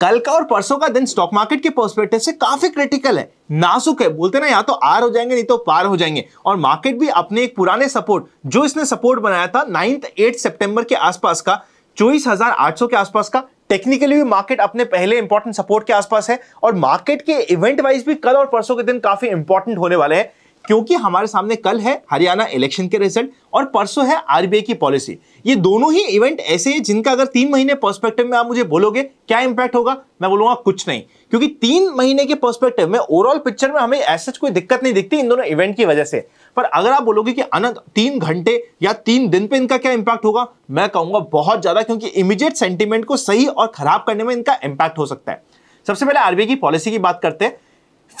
कल का और परसों का दिन स्टॉक मार्केट के पर्सपेक्टिव से काफी क्रिटिकल है नासुक है बोलते ना या तो आर हो जाएंगे नहीं तो पार हो जाएंगे और मार्केट भी अपने एक पुराने सपोर्ट जो इसने सपोर्ट बनाया था नाइन्थ एट सेप्टेम्बर के आसपास का चौबीस हजार आठ सौ के आसपास का टेक्निकली भी मार्केट अपने पहले इंपॉर्टेंट सपोर्ट के आसपास है और मार्केट के इवेंट वाइज भी कल और परसों के दिन काफी इंपॉर्टेंट होने वाले हैं क्योंकि हमारे सामने कल है हरियाणा इलेक्शन के रिजल्ट और परसों है आरबीआई की पॉलिसी ये दोनों ही इवेंट ऐसे हैं जिनका अगर तीन महीने पर्सपेक्टिव में आप मुझे बोलोगे क्या इंपैक्ट होगा मैं बोलूंगा कुछ नहीं क्योंकि तीन महीने के पर्सपेक्टिव में ओवरऑल पिक्चर में हमें ऐसा कोई दिक्कत नहीं दिखती इन दोनों इवेंट की वजह से पर अगर आप बोलोगे कि अनंत तीन घंटे या तीन दिन पे इनका क्या इंपैक्ट होगा मैं कहूंगा बहुत ज्यादा क्योंकि इमीडिएट सेंटिमेंट को सही और खराब करने में इनका इंपैक्ट हो सकता है सबसे पहले आरबीआई की पॉलिसी की बात करते हैं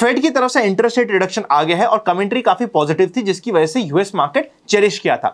फेड की तरफ से इंटरेस्ट रेट रिडक्शन आ गया है और कमेंट्री काफी पॉजिटिव थी जिसकी वजह से यूएस मार्केट चेरिश किया था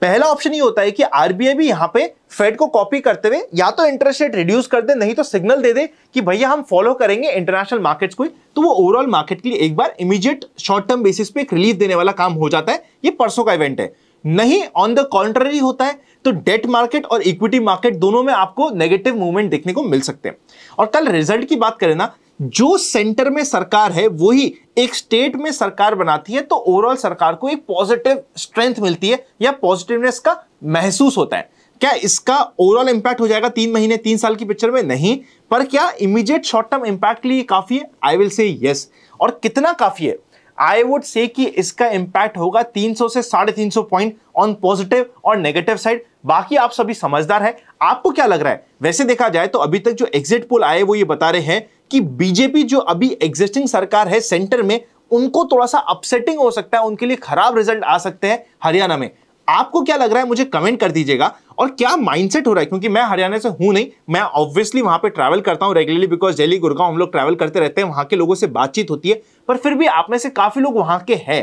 पहला ऑप्शन ये होता है कि आरबीआई भी यहां पे फेड को कॉपी करते हुए या तो इंटरेस्ट रेट रिड्यूस कर दे नहीं तो सिग्नल दे दे कि भैया हम फॉलो करेंगे इंटरनेशनल मार्केट्स को तो वो ओवरऑल मार्केट के लिए एक बार इमीडिएट शॉर्ट टर्म बेसिस पे एक रिलीफ देने वाला काम हो जाता है ये परसों का इवेंट है नहीं ऑन द कॉन्ट्ररी होता है तो डेट मार्केट और इक्विटी मार्केट दोनों में आपको नेगेटिव मूवमेंट देखने को मिल सकते हैं और कल रिजल्ट की बात करें ना जो सेंटर में सरकार है वही एक स्टेट में सरकार बनाती है तो ओवरऑल सरकार को एक पॉजिटिव स्ट्रेंथ मिलती है या पॉजिटिवनेस का महसूस होता है क्या इसका ओवरऑल इंपैक्ट हो जाएगा तीन महीने तीन साल की पिक्चर में नहीं पर क्या इमीडिएट शॉर्ट टर्म इंपैक्ट के लिए काफी है आई विल से यस और कितना काफी है आई वुड से कि इसका इंपैक्ट होगा 300 से साढ़े तीन पॉइंट ऑन पॉजिटिव और नेगेटिव साइड बाकी आप सभी समझदार है आपको क्या लग रहा है वैसे देखा जाए तो अभी तक जो एग्जिट पोल आए वो ये बता रहे हैं कि बीजेपी जो अभी एग्जिस्टिंग सरकार है सेंटर में उनको थोड़ा सा अपसेटिंग हो सकता है उनके लिए खराब रिजल्ट आ सकते हैं हरियाणा में आपको क्या लग रहा है मुझे कमेंट कर दीजिएगा और क्या माइंडसेट हो रहा है क्योंकि मैं हरियाणा से हूं नहीं मैं ऑब्वियसली वहां पे ट्रैवल करता हूं रेगुलरली बिकॉज दिल्ली गुड़गांव हम लोग ट्रैवल करते रहते हैं वहां के लोगों से बातचीत होती है पर फिर भी आप में से काफी लोग वहां के हैं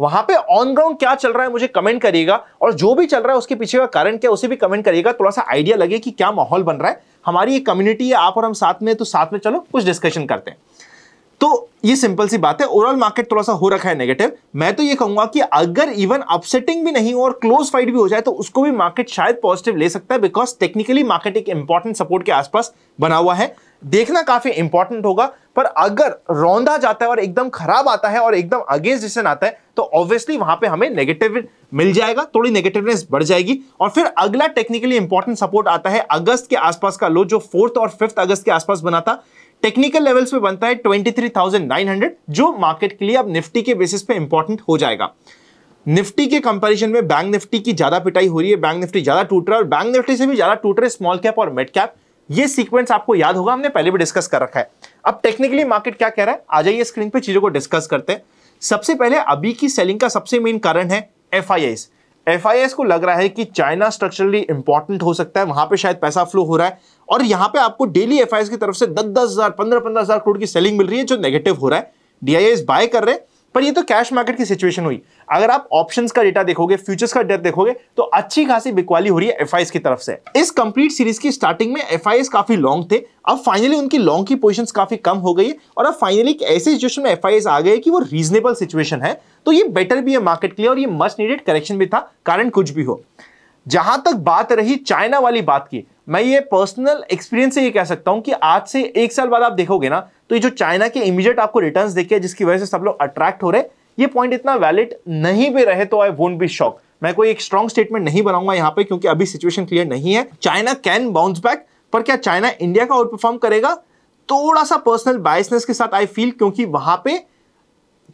वहां पे ऑन ग्राउंड क्या चल रहा है मुझे कमेंट करिएगा और जो भी चल रहा है उसके पीछे का कारण क्या उसे भी कमेंट करिएगा थोड़ा सा आइडिया लगे कि क्या माहौल बन रहा है हमारी ये कम्युनिटी है आप और हम साथ में तो साथ में चलो कुछ डिस्कशन करते हैं तो ये सिंपल सी बात है ओवरऑल मार्केट थोड़ा सा हो रखा है नेगेटिव मैं तो ये कहूंगा कि अगर इवन अपसेटिंग भी नहीं हो और क्लोज फाइट भी हो जाए तो उसको भी मार्केट शायद पॉजिटिव ले सकता है बिकॉज टेक्निकली मार्केट एक इंपॉर्टेंट सपोर्ट के आसपास बना हुआ है देखना काफ़ी इंपॉर्टेंट होगा पर अगर रौंदा जाता है और एकदम खराब आता है और एकदम अगेंस्ट डिसीजन आता है तो ऑब्वियसली वहां पे हमें नेगेटिव मिल जाएगा थोड़ी नेगेटिवनेस बढ़ जाएगी और फिर अगला टेक्निकली इंपॉर्टेंट सपोर्ट आता है अगस्त के आसपास का लो जो फोर्थ और फिफ्थ अगस्त के आसपास बना था टेक्निकल लेवल्स पे बनता है 23,900 जो मार्केट के लिए अब निफ्टी के बेसिस पे इंपॉर्टेंट हो जाएगा निफ्टी के कंपैरिजन में बैंक निफ्टी की ज्यादा पिटाई हो रही है बैंक निफ्टी ज्यादा टूट रहा है और बैंक निफ्टी से भी ज्यादा टूट रहे स्मॉल कैप और मिड कैप ये सीक्वेंस आपको याद होगा हमने पहले भी डिस्कस कर रखा है अब टेक्निकली मार्केट क्या कह रहा है आ जाइए स्क्रीन पे चीजों को डिस्कस करते हैं सबसे पहले अभी की सेलिंग का सबसे मेन कारण है एफ एफ को लग रहा है कि चाइना स्ट्रक्चरली इंपॉर्टेंट हो सकता है वहां पे शायद पैसा फ्लो हो रहा है और यहाँ पे आपको डेली एफ की तरफ से दस दस हजार पंद्रह पंद्रह हजार करोड़ की सेलिंग मिल रही है जो नेगेटिव हो रहा है डी बाय कर रहे हैं पर ये तो कैश मार्केट की सिचुएशन हुई अगर आप ऑप्शंस का डेटा देखोगे फ्यूचर्स का डेटा देखोगे तो अच्छी खासी बिकवाली हो रही है एफआईएस की तरफ से इस कंप्लीट सीरीज की स्टार्टिंग में एफआईएस काफी लॉन्ग थे अब फाइनली उनकी लॉन्ग की पोजिशन काफी कम हो गई है और अब फाइनली ऐसे सिचुएशन में एफ आ गए कि वो रीजनेबल सिचुएशन है तो ये बेटर भी है मार्केट के लिए और ये मस्ट नीडेड करेक्शन भी था कारण कुछ भी हो जहां तक बात रही चाइना वाली बात की मैं ये पर्सनल एक्सपीरियंस से ये कह सकता हूं कि आज से एक साल बाद आप देखोगे ना तो ये जो चाइना के इमीडिएट आपको रिटर्न्स देखे जिसकी वजह से सब लोग अट्रैक्ट हो रहे ये पॉइंट इतना वैलिड नहीं भी रहे तो आई वोट बी शॉक मैं कोई एक स्ट्रॉन्ग स्टेटमेंट नहीं बनाऊंगा यहाँ पे क्योंकि अभी सिचुएशन क्लियर नहीं है चाइना कैन बाउंस बैक पर क्या चाइना इंडिया का आउट परफॉर्म करेगा थोड़ा सा पर्सनल बायसनेस के साथ आई फील क्योंकि वहां पे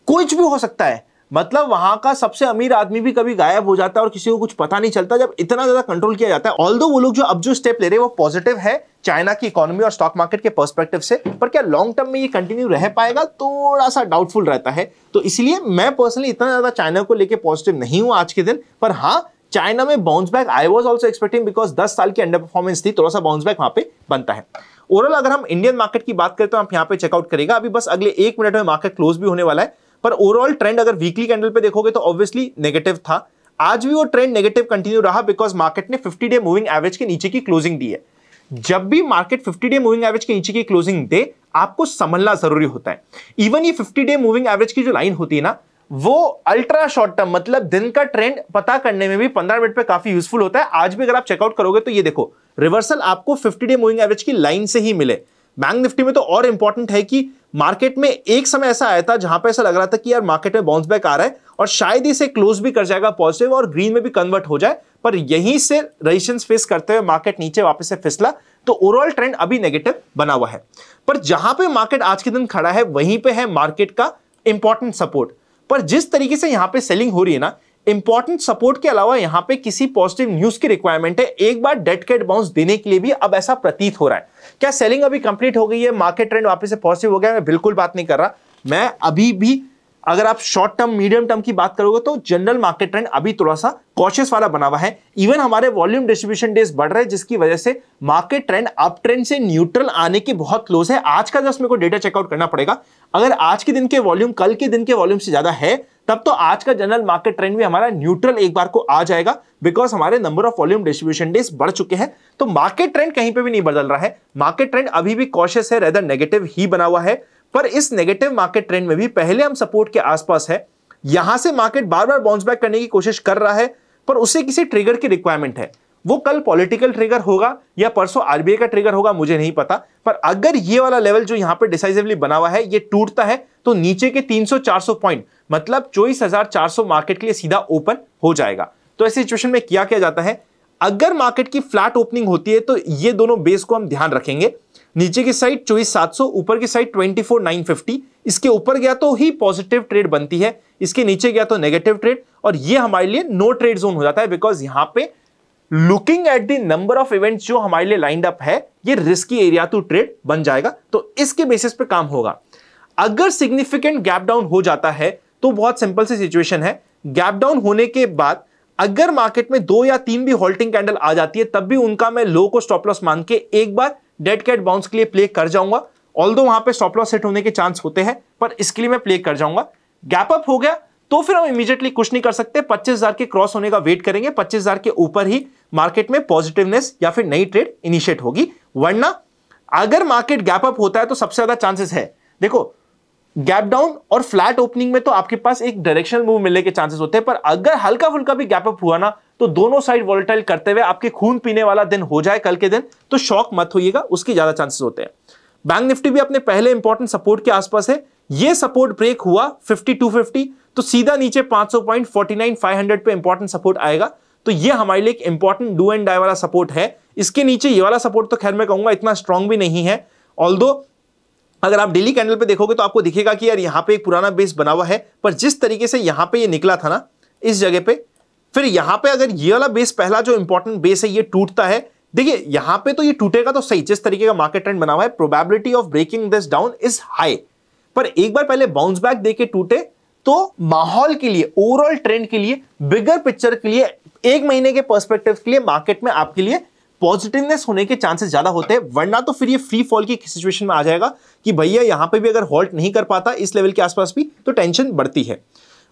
कुछ भी हो सकता है मतलब वहां का सबसे अमीर आदमी भी कभी गायब हो जाता है और किसी को कुछ पता नहीं चलता जब इतना ज्यादा कंट्रोल किया जाता है ऑल वो लोग जो अब जो स्टेप ले रहे हैं वो पॉजिटिव है चाइना की इकोनॉमी और स्टॉक मार्केट के पर्सपेक्टिव से पर क्या लॉन्ग टर्म में ये कंटिन्यू रह पाएगा थोड़ा सा डाउटफुल रहता है तो इसलिए मैं पर्सनली इतना ज्यादा चाइना को लेकर पॉजिटिव नहीं हूं आज के दिन पर हाँ चाइना में bounce back I was also expecting because दस साल की अंडर परफॉर्मेंस थी थोड़ा सा बाउंस बैक वहां पे बनता है ओवरऑल अगर हम इंडियन मार्केट की बात करें तो आप यहाँ पे चेकआउट करेगा अभी बस अगले एक मिनट में मार्केट क्लोज भी होने वाला है पर ओवरऑल ट्रेंड अगर वीकली कैंडल पे देखोगे तो ऑब्वियसली नेगेटिव था आज भी वो ट्रेंड नेगेटिव कंटिन्यू रहा बिकॉज मार्केट ने 50 डे मूविंग एवरेज के नीचे की क्लोजिंग दी है जब भी मार्केट 50 डे मूविंग एवरेज के नीचे की क्लोजिंग दे आपको संभलना जरूरी होता है इवन ये 50 डे मूविंग एवरेज की जो लाइन होती है ना वो अल्ट्रा शॉर्ट टर्म मतलब दिन का ट्रेंड पता करने में भी 15 मिनट पे काफी यूजफुल होता है आज भी अगर आप चेकआउट करोगे तो ये देखो रिवर्सल आपको 50 डे मूविंग एवरेज की लाइन से ही मिले बैंक निफ्टी में तो और इंपॉर्टेंट है कि मार्केट में एक समय ऐसा आया था जहां पर ऐसा लग रहा था कि यार मार्केट में बाउंस बैक आ रहा है और शायद इसे क्लोज भी कर जाएगा पॉजिटिव और ग्रीन में भी कन्वर्ट हो जाए पर यहीं से रजिस्टेंस फेस करते हुए मार्केट नीचे वापस से फिसला तो ओवरऑल ट्रेंड अभी नेगेटिव बना हुआ है पर जहां पे मार्केट आज के दिन खड़ा है वहीं पे है मार्केट का इंपॉर्टेंट सपोर्ट पर जिस तरीके से यहां पे सेलिंग हो रही है ना इंपॉर्टेंट सपोर्ट के अलावा यहां पे किसी पॉजिटिव न्यूज की रिक्वायरमेंट है एक बार डेड कैट बाउंस देने के लिए भी अब ऐसा प्रतीत हो रहा है क्या सेलिंग अभी कंप्लीट हो गई है मार्केट ट्रेंड वापस से पॉजिटिव हो गया मैं बिल्कुल बात नहीं कर रहा मैं अभी भी अगर आप शॉर्ट टर्म मीडियम टर्म की बात करोगे तो जनरल मार्केट ट्रेंड अभी थोड़ा सा कॉशियस वाला बना हुआ है इवन हमारे वॉल्यूम डिस्ट्रीब्यूशन डेज बढ़ रहे हैं जिसकी वजह से मार्केट ट्रेंड अप ट्रेंड से न्यूट्रल आने की बहुत क्लोज है आज का जस्ट मेरे को डेटा चेकआउट करना पड़ेगा अगर आज के दिन के वॉल्यूम कल के दिन के वॉल्यूम से ज्यादा है तब तो आज का जनरल मार्केट ट्रेंड भी हमारा न्यूट्रल एक बार को आ जाएगा बिकॉज हमारे number of volume distribution days बढ़ चुके हैं तो मार्केट ट्रेंड कहीं पे भी नहीं बदल रहा है मार्केट ट्रेंड अभी भी कॉशियस है रेदर नेगेटिव ही बना हुआ है पर इस नेगेटिव मार्केट ट्रेंड में भी पहले हम सपोर्ट के आसपास है यहां से मार्केट बार बार बाउंस बैक करने की कोशिश कर रहा है पर उसे किसी ट्रिगर की रिक्वायरमेंट है वो कल पॉलिटिकल ट्रिगर होगा या परसों आरबीआई का ट्रिगर होगा मुझे नहीं पता पर अगर ये वाला लेवल जो यहां पे डिसाइसिवली बना हुआ है ये टूटता है तो नीचे के 300-400 पॉइंट मतलब चौबीस मार्केट के लिए सीधा ओपन हो जाएगा तो ऐसे सिचुएशन में क्या किया जाता है अगर मार्केट की फ्लैट ओपनिंग होती है तो ये दोनों बेस को हम ध्यान रखेंगे नीचे की साइड चौबीस सात सौ ऊपर की side twenty four nine fifty इसके ऊपर गया तो ही पॉजिटिव ट्रेड बनती है इसके नीचे गया तो नेगेटिव ट्रेड और ये हमारे लिए नो ट्रेड जोन हो जाता है बिकॉज यहाँ पे looking at the number of event जो हमारे लिए लाइंड अप है ये रिस्की एरिया टू ट्रेड बन जाएगा तो इसके बेसिस पे काम होगा अगर सिग्निफिकेंट गैप डाउन हो जाता है तो बहुत सिंपल सी सिचुएशन है गैप डाउन होने के बाद अगर मार्केट में दो या तीन भी होल्टिंग कैंडल आ जाती है तब भी उनका मैं लो को स्टॉप लॉस मान के एक बार डेड कैट बाउंस के लिए प्ले कर जाऊंगा ऑल वहां पे स्टॉप लॉस सेट होने के चांस होते हैं पर इसके लिए मैं प्ले कर जाऊंगा गैप अप हो गया तो फिर हम इमीजिएटली कुछ नहीं कर सकते 25,000 के क्रॉस होने का वेट करेंगे 25,000 के ऊपर ही मार्केट में पॉजिटिवनेस या फिर नई ट्रेड इनिशिएट होगी वरना अगर मार्केट गैप अप होता है तो सबसे ज्यादा चांसेस है देखो गैप डाउन और फ्लैट ओपनिंग में तो आपके पास एक डायरेक्शनल मूव मिलने के चांसेस होते हैं पर अगर हल्का फुल्का भी गैप अप हुआ ना तो दोनों साइड वॉलिटाइल करते हुए आपके खून पीने वाला दिन हो जाए कल के दिन तो शॉक मत होइएगा उसके ज्यादा चांसेस होते हैं बैंक निफ्टी भी अपने पहले इंपॉर्टेंट सपोर्ट के आसपास है ये सपोर्ट ब्रेक हुआ फिफ्टी टू फिफ्टी तो सीधा नीचे 500 पॉइंट 49 500 पे इंपॉर्टेंट सपोर्ट आएगा तो ये हमारे लिए एक इंपॉर्टेंट डू एंड डाई वाला सपोर्ट है इसके नीचे ये वाला सपोर्ट तो खैर मैं कहूंगा इतना स्ट्रांग भी नहीं है ऑल अगर आप डेली कैंडल पे देखोगे तो आपको दिखेगा कि यार यहाँ पे एक पुराना बेस बना हुआ है पर जिस तरीके से यहाँ पे ये निकला था ना इस जगह पे फिर यहाँ पे अगर ये वाला बेस पहला जो इंपॉर्टेंट बेस है ये टूटता है देखिए यहाँ पे तो ये टूटेगा तो सही जिस तरीके का मार्केट ट्रेंड बना हुआ है probability of breaking this down is high पर एक बार पहले बाउंस बैक देके टूटे तो माहौल के लिए ओवरऑल ट्रेंड के लिए बिगर पिक्चर के लिए एक महीने के पर्सपेक्टिव के लिए मार्केट में आपके लिए पॉजिटिवनेस होने के चांसेस ज्यादा होते हैं वरना तो फिर ये फ्री फॉल की सिचुएशन में आ जाएगा कि भैया यहां पे भी अगर हॉल्ट नहीं कर पाता इस लेवल के आसपास भी तो टेंशन बढ़ती है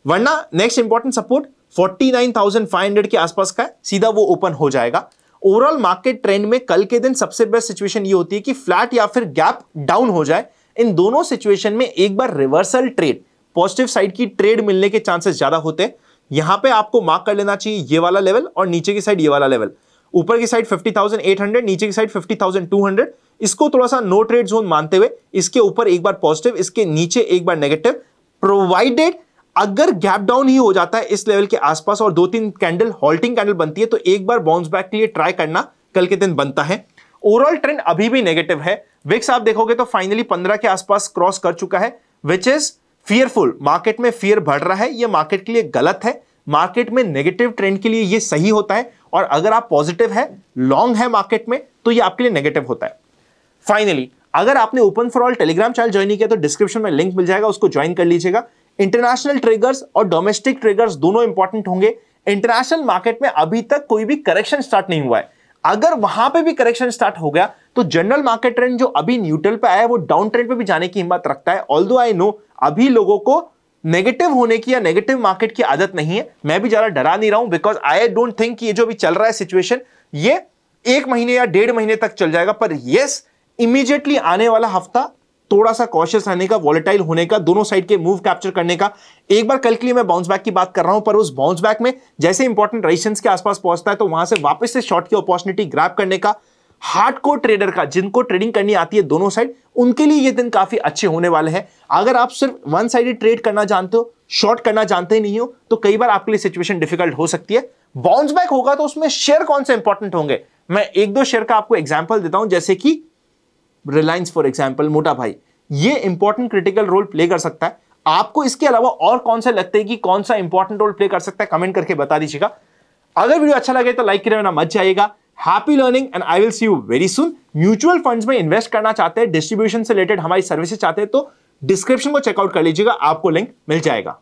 वरना नेक्स्ट इंपॉर्टेंट सपोर्ट 49,500 के आसपास का है सीधा वो ओपन हो जाएगा ओवरऑल मार्केट ट्रेंड में कल के दिन सबसे बेस्ट सिचुएशन ये होती है कि फ्लैट या फिर गैप डाउन हो जाए इन दोनों सिचुएशन में एक बार रिवर्सल ट्रेड पॉजिटिव साइड की ट्रेड मिलने के चांसेस ज़्यादा होते हैं यहां पे आपको मार्क कर लेना चाहिए ये वाला लेवल और नीचे की साइड ये वाला लेवल ऊपर की साइड 50,800 नीचे की साइड 50,200 इसको थोड़ा सा नो ट्रेड जोन मानते हुए इसके ऊपर एक बार पॉजिटिव इसके नीचे एक बार नेगेटिव प्रोवाइडेड अगर गैप डाउन ही हो जाता है इस लेवल के आसपास और दो तीन कैंडल हॉल्टिंग कैंडल बनती है तो एक बार बाउंस बैक के लिए ट्राई करना कल के दिन बनता है ओवरऑल ट्रेंड अभी भी नेगेटिव है विक्स आप देखोगे तो फाइनली 15 के आसपास क्रॉस कर चुका है विच इज फियरफुल मार्केट में फियर बढ़ रहा है यह मार्केट के लिए गलत है मार्केट में नेगेटिव ट्रेंड के लिए यह सही होता है और अगर आप पॉजिटिव है लॉन्ग है मार्केट में तो यह आपके लिए नेगेटिव होता है फाइनली अगर आपने open for all Telegram channel join किया तो डिस्क्रिप्शन में लिंक मिल जाएगा उसको ज्वाइन कर लीजिएगा इंटरनेशनल ट्रिगर्स और डोमेस्टिक ट्रिगर्स दोनों इंपॉर्टेंट होंगे इंटरनेशनल मार्केट में अभी तक कोई भी करेक्शन स्टार्ट नहीं हुआ है अगर वहां पे भी करेक्शन स्टार्ट हो गया तो जनरल मार्केट ट्रेंड जो अभी न्यूट्रल पे आया वो डाउन ट्रेंड पे भी जाने की हिम्मत रखता है ऑल आई नो अभी लोगों को नेगेटिव होने की या नेगेटिव मार्केट की आदत नहीं है मैं भी ज्यादा डरा नहीं रहा हूं बिकॉज आई डोंट थिंक कि ये जो अभी चल रहा है सिचुएशन ये एक महीने या डेढ़ महीने तक चल जाएगा पर यस yes, आने वाला हफ्ता थोड़ा सा कॉशियस रहने का वॉलेटाइल होने का दोनों साइड के मूव कैप्चर करने का एक बार कल के लिए मैं बाउंस बैक की बात कर रहा हूं पर उस बाउंस बैक में जैसे इंपॉर्टेंट रेजिस्टेंस के आसपास पहुंचता है तो वहां से वापस से शॉर्ट की अपॉर्चुनिटी ग्रैप करने का हार्ड कोर ट्रेडर का जिनको ट्रेडिंग करनी आती है दोनों साइड उनके लिए ये दिन काफी अच्छे होने वाले हैं अगर आप सिर्फ वन साइड ट्रेड करना जानते हो शॉर्ट करना जानते ही नहीं हो तो कई बार आपके लिए सिचुएशन डिफिकल्ट हो सकती है बाउंस बैक होगा तो उसमें शेयर कौन से इंपॉर्टेंट होंगे मैं एक दो शेयर का आपको एग्जाम्पल देता हूं जैसे कि रिलायंस फॉर एग्जाम्पल मोटा भाई ये इंपॉर्टेंट क्रिटिकल रोल प्ले कर सकता है आपको इसके अलावा और कौन सा लगता है कि कौन सा इंपॉर्टेंट रोल प्ले कर सकता है कमेंट करके बता दीजिएगा अगर वीडियो अच्छा लगे तो लाइक करना मत जाएगा happy learning and I will see you very soon mutual funds में इन्वेस्ट करना चाहते हैं डिस्ट्रीब्यूशन से रिलेटेड हमारी सर्विसेज चाहते हैं तो डिस्क्रिप्शन को चेकआउट कर लीजिएगा आपको लिंक मिल जाएगा